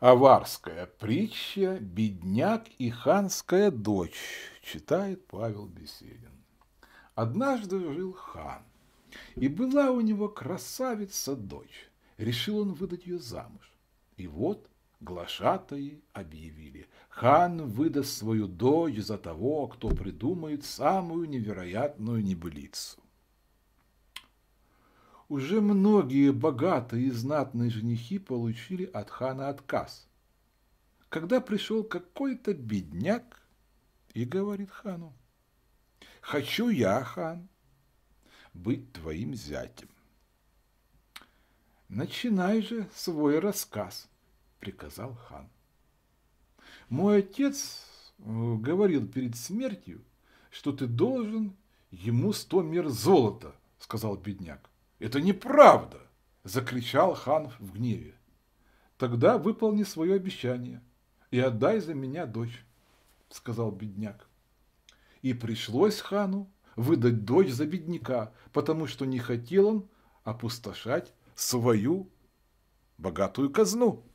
Аварская притча, бедняк и ханская дочь, читает Павел Беседин. Однажды жил хан, и была у него красавица дочь. Решил он выдать ее замуж. И вот глашатые объявили, хан выдаст свою дочь за того, кто придумает самую невероятную небылицу уже многие богатые и знатные женихи получили от хана отказ. Когда пришел какой-то бедняк и говорит хану, «Хочу я, хан, быть твоим зятем». «Начинай же свой рассказ», — приказал хан. «Мой отец э, говорил перед смертью, что ты должен ему сто мер золота», — сказал бедняк. Это неправда!» – закричал хан в гневе. «Тогда выполни свое обещание и отдай за меня дочь», – сказал бедняк. И пришлось хану выдать дочь за бедняка, потому что не хотел он опустошать свою богатую казну.